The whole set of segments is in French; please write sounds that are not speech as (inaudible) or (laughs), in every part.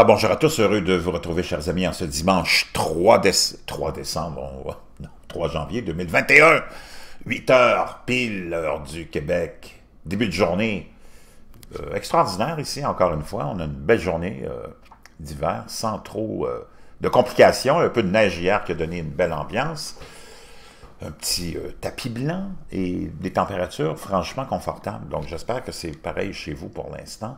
Ah, bonjour à tous, heureux de vous retrouver, chers amis, en ce dimanche 3, décembre, 3 janvier 2021, 8 heures pile, heure du Québec, début de journée euh, extraordinaire ici, encore une fois, on a une belle journée euh, d'hiver, sans trop euh, de complications, un peu de neige hier qui a donné une belle ambiance, un petit tapis blanc et des températures franchement confortables, donc j'espère que c'est pareil chez vous pour l'instant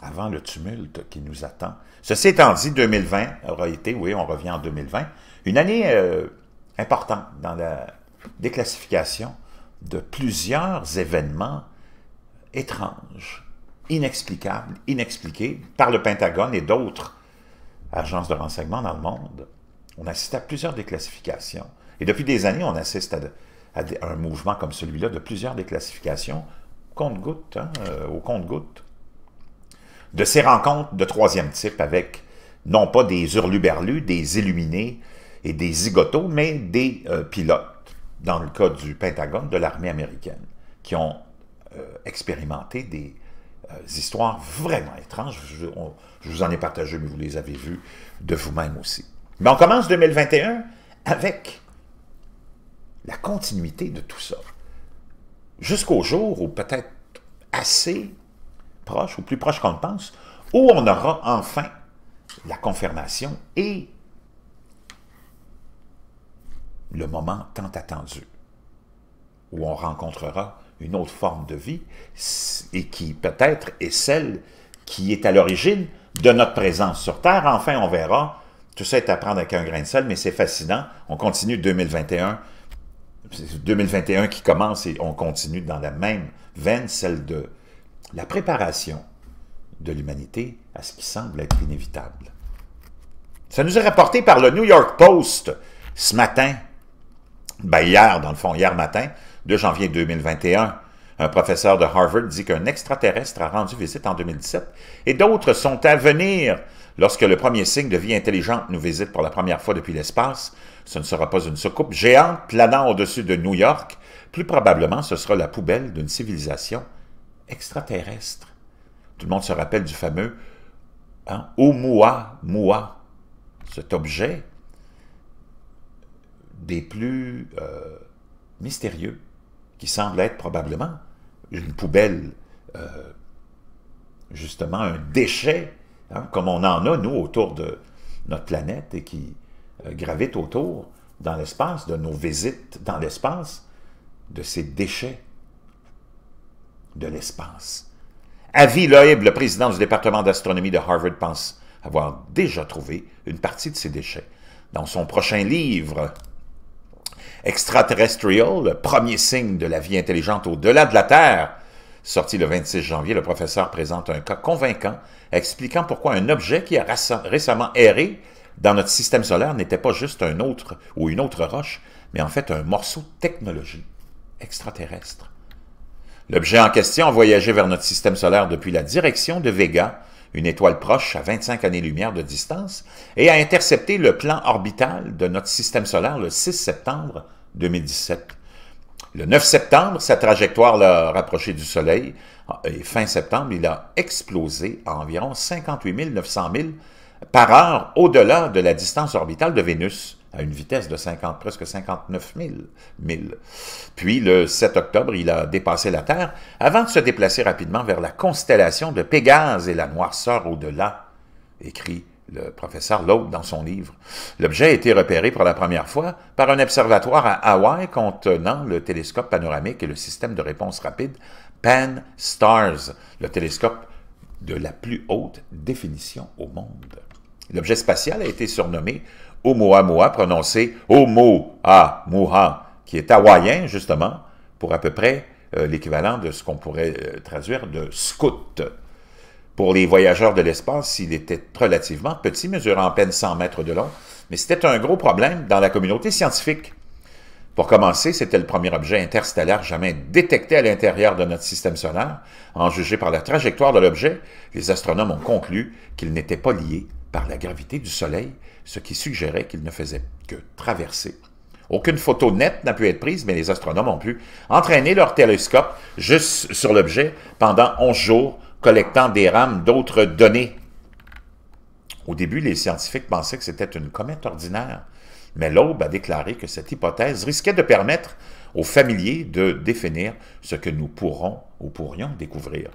avant le tumulte qui nous attend. Ceci étant dit, 2020 aura été, oui, on revient en 2020, une année euh, importante dans la déclassification de plusieurs événements étranges, inexplicables, inexpliqués par le Pentagone et d'autres agences de renseignement dans le monde. On assiste à plusieurs déclassifications. Et depuis des années, on assiste à, un mouvement comme celui-là de plusieurs déclassifications compte-gouttes, hein, euh, au compte-gouttes de ces rencontres de troisième type avec non pas des hurluberlus, des illuminés et des zigotos, mais des euh, pilotes, dans le cas du Pentagone, de l'armée américaine, qui ont euh, expérimenté des euh, histoires vraiment étranges. Je, je, vous en ai partagé, mais vous les avez vues de vous-même aussi. Mais on commence 2021 avec la continuité de tout ça. Jusqu'au jour où peut-être assez proche ou plus proche qu'on le pense, où on aura enfin la confirmation et le moment tant attendu, où on rencontrera une autre forme de vie et qui peut-être est celle qui est à l'origine de notre présence sur Terre. Enfin, on verra. Tout ça est à prendre avec un grain de sel, mais c'est fascinant. On continue 2021. C'est 2021 qui commence et on continue dans la même veine, celle de la préparation de l'humanité à ce qui semble être inévitable. Ça nous est rapporté par le New York Post ce matin, ben, hier dans le fond, hier matin, de janvier 2021. Un professeur de Harvard dit qu'un extraterrestre a rendu visite en 2017 et d'autres sont à venir. Lorsque le premier signe de vie intelligente nous visite pour la première fois depuis l'espace, ce ne sera pas une soucoupe géante planant au-dessus de New York, plus probablement ce sera la poubelle d'une civilisation extraterrestre. Tout le monde se rappelle du fameux hein, Moua, cet objet des plus euh, mystérieux, qui semble être probablement une poubelle, euh, justement un déchet, hein, comme on en a, nous, autour de notre planète et qui euh, gravite autour dans l'espace, de nos visites dans l'espace, de ces déchets de l'espace. Avi Loeb, le président du département d'astronomie de Harvard, pense avoir déjà trouvé une partie de ces déchets. Dans son prochain livre, Extraterrestrial, le premier signe de la vie intelligente au-delà de la Terre, sorti le 26 janvier, le professeur présente un cas convaincant expliquant pourquoi un objet qui a récemment erré dans notre système solaire n'était pas juste un autre ou une autre roche, mais en fait un morceau de technologie extraterrestre. L'objet en question a voyagé vers notre système solaire depuis la direction de Vega, une étoile proche à 25 années-lumière de distance, et a intercepté le plan orbital de notre système solaire le 6 septembre 2017. Le 9 septembre, sa trajectoire l'a rapproché du Soleil, et fin septembre, il a explosé à environ 58 900 000 par heure au-delà de la distance orbitale de Vénus à une vitesse de 50, presque 59 000 milles. Puis, le 7 octobre, il a dépassé la Terre avant de se déplacer rapidement vers la constellation de Pégase et la noirceur au-delà, écrit le professeur Lowe dans son livre. L'objet a été repéré pour la première fois par un observatoire à Hawaï contenant le télescope panoramique et le système de réponse rapide Pan-STARRS, le télescope de la plus haute définition au monde. L'objet spatial a été surnommé Oumuamua, prononcé Oumuamua, qui est hawaïen, justement, pour à peu près euh, l'équivalent de ce qu'on pourrait euh, traduire de scout. Pour les voyageurs de l'espace, il était relativement petit, mesurant à peine 100 mètres de long, mais c'était un gros problème dans la communauté scientifique. Pour commencer, c'était le premier objet interstellaire jamais détecté à l'intérieur de notre système solaire. En jugé par la trajectoire de l'objet, les astronomes ont conclu qu'il n'était pas lié par la gravité du Soleil, ce qui suggérait qu'il ne faisait que traverser. Aucune photo nette n'a pu être prise, mais les astronomes ont pu entraîner leur télescope juste sur l'objet pendant 11 jours, collectant des rames d'autres données. Au début, les scientifiques pensaient que c'était une comète ordinaire, mais l'Aube a déclaré que cette hypothèse risquait de permettre aux familiers de définir ce que nous pourrons ou pourrions découvrir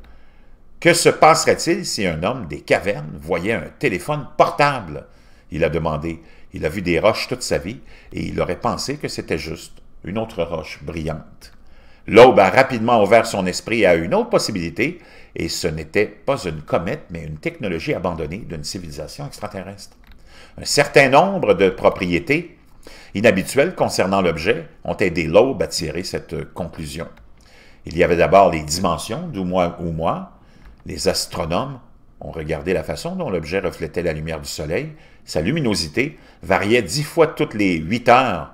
que se passerait-il si un homme des cavernes voyait un téléphone portable? Il a demandé. Il a vu des roches toute sa vie, et il aurait pensé que c'était juste une autre roche brillante. L'aube a rapidement ouvert son esprit à une autre possibilité, et ce n'était pas une comète, mais une technologie abandonnée d'une civilisation extraterrestre. Un certain nombre de propriétés inhabituelles concernant l'objet ont aidé l'aube à tirer cette conclusion. Il y avait d'abord les dimensions d'où moi, ou moi, les astronomes ont regardé la façon dont l'objet reflétait la lumière du Soleil. Sa luminosité variait dix fois toutes les huit heures,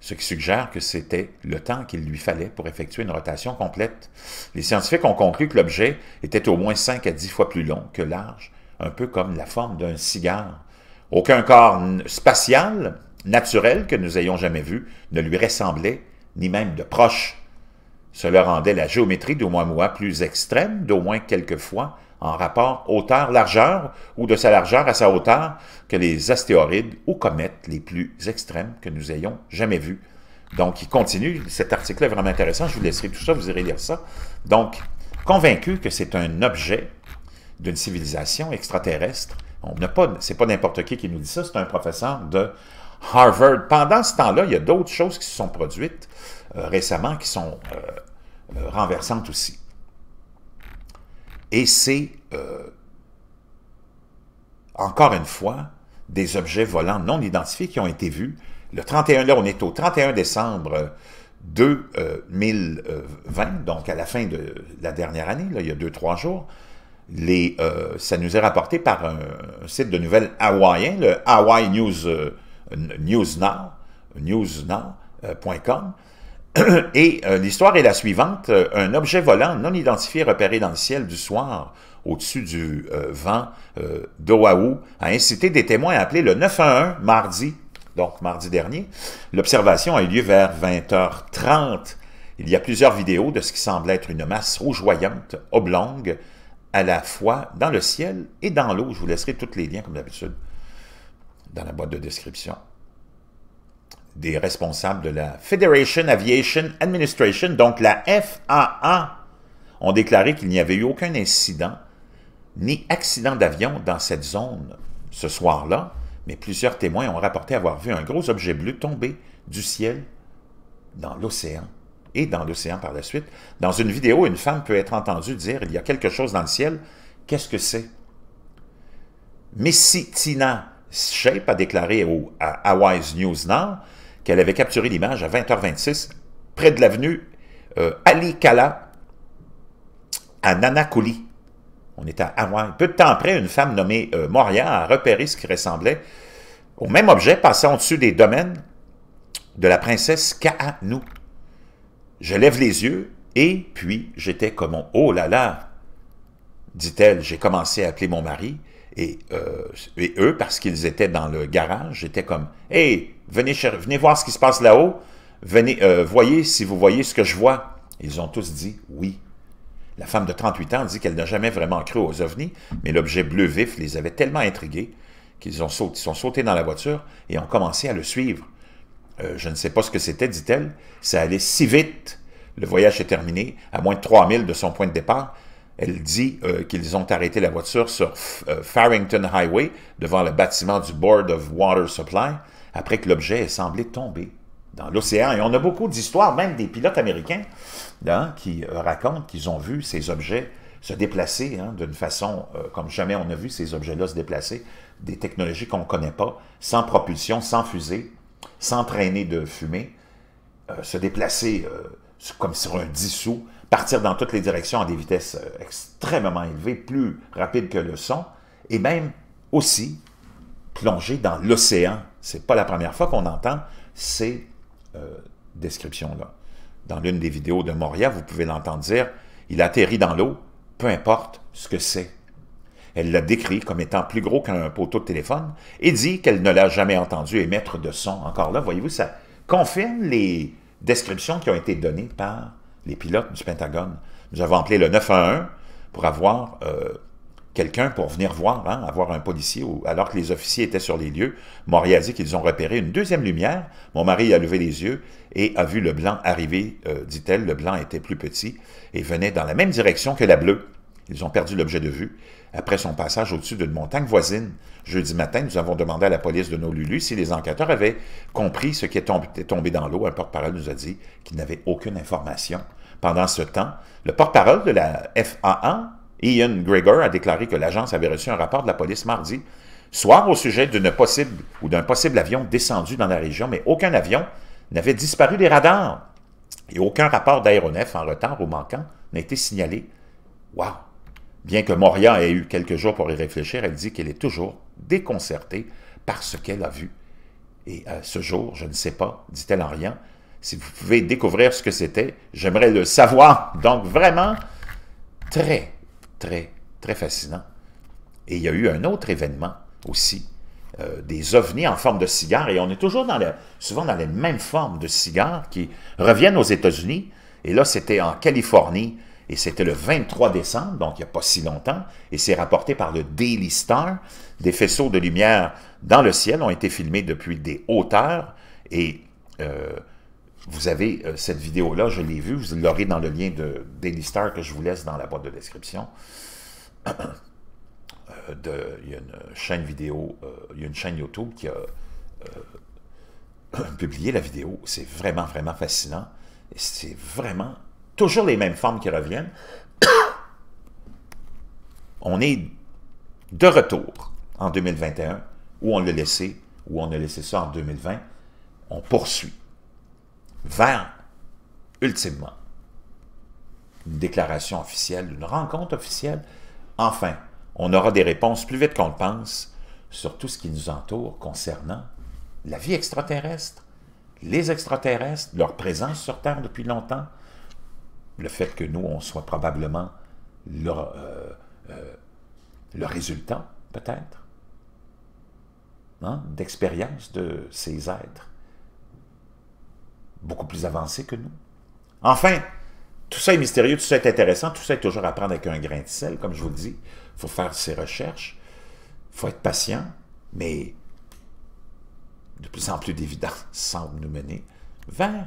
ce qui suggère que c'était le temps qu'il lui fallait pour effectuer une rotation complète. Les scientifiques ont conclu que l'objet était au moins cinq à dix fois plus long que large, un peu comme la forme d'un cigare. Aucun corps spatial, naturel que nous ayons jamais vu, ne lui ressemblait, ni même de proche. Cela rendait la géométrie d'Oumuamua plus extrême, d'au moins quelques fois, en rapport hauteur-largeur ou de sa largeur à sa hauteur que les astéroïdes ou comètes les plus extrêmes que nous ayons jamais vus. Donc, il continue, cet article est vraiment intéressant, je vous laisserai tout ça, vous irez lire ça. Donc, convaincu que c'est un objet d'une civilisation extraterrestre, on n'a pas, c'est pas n'importe qui qui nous dit ça, c'est un professeur de Harvard. Pendant ce temps-là, il y a d'autres choses qui se sont produites euh, récemment qui sont euh, euh, renversantes aussi. Et c'est, encore une fois, des objets volants non identifiés qui ont été vus. Le 31, là, on est au 31 décembre 2020, donc à la fin de la dernière année, il y a deux, trois jours. Les, ça nous est rapporté par un, site de nouvelles hawaïen, le Hawaii News, News Now, newsnow.com, (clears throat) Et euh, l'histoire est la suivante. Euh, un objet volant non identifié repéré dans le ciel du soir au-dessus du euh, vent d'Oahu a incité des témoins à appeler le 911 mardi, donc mardi dernier. L'observation a eu lieu vers 20h30. Il y a plusieurs vidéos de ce qui semble être une masse rougeoyante, oblongue, à la fois dans le ciel et dans l'eau. Je vous laisserai tous les liens, comme d'habitude, dans la boîte de description des responsables de la Federation Aviation Administration, donc la FAA, ont déclaré qu'il n'y avait eu aucun incident ni accident d'avion dans cette zone ce soir-là, mais plusieurs témoins ont rapporté avoir vu un gros objet bleu tomber du ciel dans l'océan et dans l'océan par la suite. Dans une vidéo, une femme peut être entendue dire il y a quelque chose dans le ciel, qu'est-ce que c'est Tina Shape a déclaré au, à Hawaii's News Now elle avait capturé l'image à 20h26 près de l'avenue euh, Ali Kala à Nanakouli. On est à Hawaï. Peu de temps après, une femme nommée euh, Moria a repéré ce qui ressemblait au même objet passant au-dessus des domaines de la princesse Kaanu. Je lève les yeux et puis j'étais comme « Oh là là !» dit-elle. J'ai commencé à appeler mon mari. Euh, et, eux, parce qu'ils étaient dans le garage, étaient comme « Hey, venez, venez voir ce qui se passe là-haut, venez, euh, voyez si vous voyez ce que je vois. » Ils ont tous dit « Oui ». La femme de 38 ans dit qu'elle n'a jamais vraiment cru aux ovnis, mais l'objet bleu vif les avait tellement intrigués qu'ils ont sont sautés dans la voiture et ont commencé à le suivre. Euh, je ne sais pas ce que c'était, dit-elle. Ça allait si vite. Le voyage est terminé, à moins de 3000 de son point de départ, elle dit euh, qu'ils ont arrêté la voiture sur euh, Farrington Highway, devant le bâtiment du Board of Water Supply, après que l'objet ait semblé tomber dans l'océan. Et on a beaucoup d'histoires, même des pilotes américains, hein, qui euh, racontent qu'ils ont vu ces objets se déplacer hein, d'une façon comme jamais on a vu ces objets-là se déplacer, des technologies qu'on ne connaît pas, sans propulsion, sans fusée, sans traîner de fumée, se déplacer comme sur un dissous, partir dans toutes les directions à des vitesses euh, extrêmement élevées, plus rapides que le son, et même aussi plonger dans l'océan. C'est pas la première fois qu'on entend ces euh, descriptions-là. Dans l'une des vidéos de Moria, vous pouvez l'entendre dire « Il atterrit dans l'eau, peu importe ce que c'est ». Elle l'a décrit comme étant plus gros qu'un poteau de téléphone et dit qu'elle ne l'a jamais entendu émettre de son. Encore là, voyez-vous, ça confirme les, descriptions qui ont été données par les pilotes du Pentagone. Nous avons appelé le 911 pour avoir euh, quelqu'un pour venir voir, hein, avoir un policier, alors que les officiers étaient sur les lieux. a dit qu'ils ont repéré une deuxième lumière. Mon mari a levé les yeux et a vu le blanc arriver, euh, dit-elle. Le blanc était plus petit et venait dans la même direction que la bleue. Ils ont perdu l'objet de vue. Après son passage au-dessus d'une montagne voisine, jeudi matin, nous avons demandé à la police de Nolulu si les enquêteurs avaient compris ce qui était tombé dans l'eau. Un porte-parole nous a dit qu'il n'avait aucune information. Pendant ce temps, le porte-parole de la FAA, Ian Gregor, a déclaré que l'agence avait reçu un rapport de la police mardi soir au sujet d'une possible ou d'un possible avion descendu dans la région, mais aucun avion n'avait disparu des radars et aucun rapport d'aéronef en retard ou manquant n'a été signalé. Wow! Bien que Moria ait eu quelques jours pour y réfléchir, elle dit qu'elle est toujours déconcertée par ce qu'elle a vu. Et euh, ce jour, je ne sais pas, dit-elle en riant, si vous pouvez découvrir ce que c'était, j'aimerais le savoir. Donc vraiment, très, très, très fascinant. Et il y a eu un autre événement aussi, euh, des ovnis en forme de cigares, et on est toujours dans souvent dans les mêmes formes de cigares qui reviennent aux États-Unis, et là c'était en Californie, et c'était le 23 décembre, donc il n'y a pas si longtemps, et c'est rapporté par le Daily Star. Des faisceaux de lumière dans le ciel ont été filmés depuis des hauteurs, et euh, vous avez euh, cette vidéo-là, je l'ai vue, vous l'aurez dans le lien de Daily Star que je vous laisse dans la boîte de description. (clears throat) Euh, il y a une chaîne vidéo, y a une chaîne YouTube qui a (clears throat) publié la vidéo. C'est vraiment, vraiment fascinant. C'est vraiment toujours les mêmes formes qui reviennent. (coughs) on est de retour en 2021, où on l'a laissé, où on a laissé ça en 2020. On poursuit vers, ultimement, une déclaration officielle, une rencontre officielle. Enfin, on aura des réponses plus vite qu'on le pense sur tout ce qui nous entoure concernant la vie extraterrestre, les extraterrestres, leur présence sur Terre depuis longtemps, le fait que nous, on soit probablement le, euh, euh, résultat, peut-être, hein, d'expérience de ces êtres beaucoup plus avancés que nous. Enfin, tout ça est mystérieux, tout ça est intéressant, tout ça est toujours à prendre avec un grain de sel, comme je vous le dis. Il faut faire ses recherches, il faut être patient, mais de plus en plus d'évidence (laughs) semble nous mener vers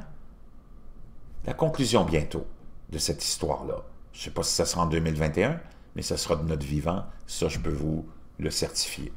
la conclusion bientôt cette histoire-là. Je ne sais pas si ça sera en 2021, mais ça sera de notre vivant. Ça, je peux vous le certifier.